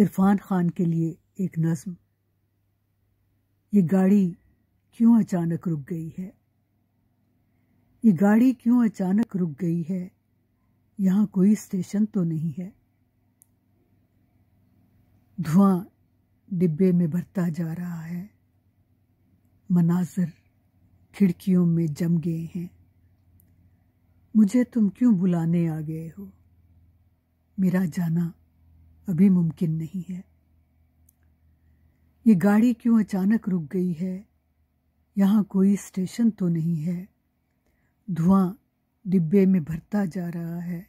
इरफान खान के लिए एक नज्म ये गाड़ी क्यों अचानक रुक गई है ये गाड़ी क्यों अचानक रुक गई है यहाँ कोई स्टेशन तो नहीं है धुआं डिब्बे में भरता जा रहा है मनाजर खिड़कियों में जम गए हैं मुझे तुम क्यों बुलाने आ गए हो मेरा जाना अभी मुमकिन नहीं है ये गाड़ी क्यों अचानक रुक गई है यहाँ कोई स्टेशन तो नहीं है धुआं डिब्बे में भरता जा रहा है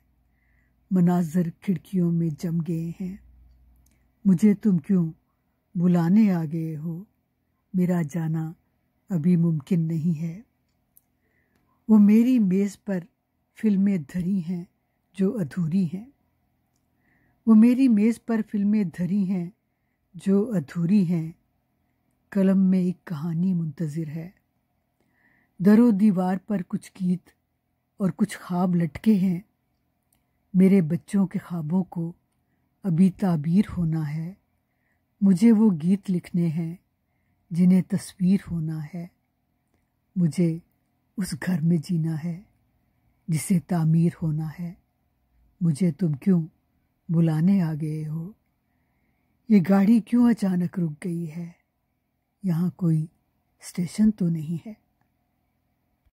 मनाजर खिड़कियों में जम गए हैं मुझे तुम क्यों बुलाने आ गए हो मेरा जाना अभी मुमकिन नहीं है वो मेरी मेज़ पर फिल्में धरी हैं जो अधूरी हैं वो मेरी मेज़ पर फिल्में धरी हैं जो अधूरी हैं कलम में एक कहानी मुंतज़र है दरो दीवार पर कुछ गीत और कुछ ख्वाब लटके हैं मेरे बच्चों के ख्वाबों को अभी ताबीर होना है मुझे वो गीत लिखने हैं जिन्हें तस्वीर होना है मुझे उस घर में जीना है जिसे तामीर होना है मुझे तुम क्यों बुलाने आ गए हो ये गाड़ी क्यों अचानक रुक गई है यहाँ कोई स्टेशन तो नहीं है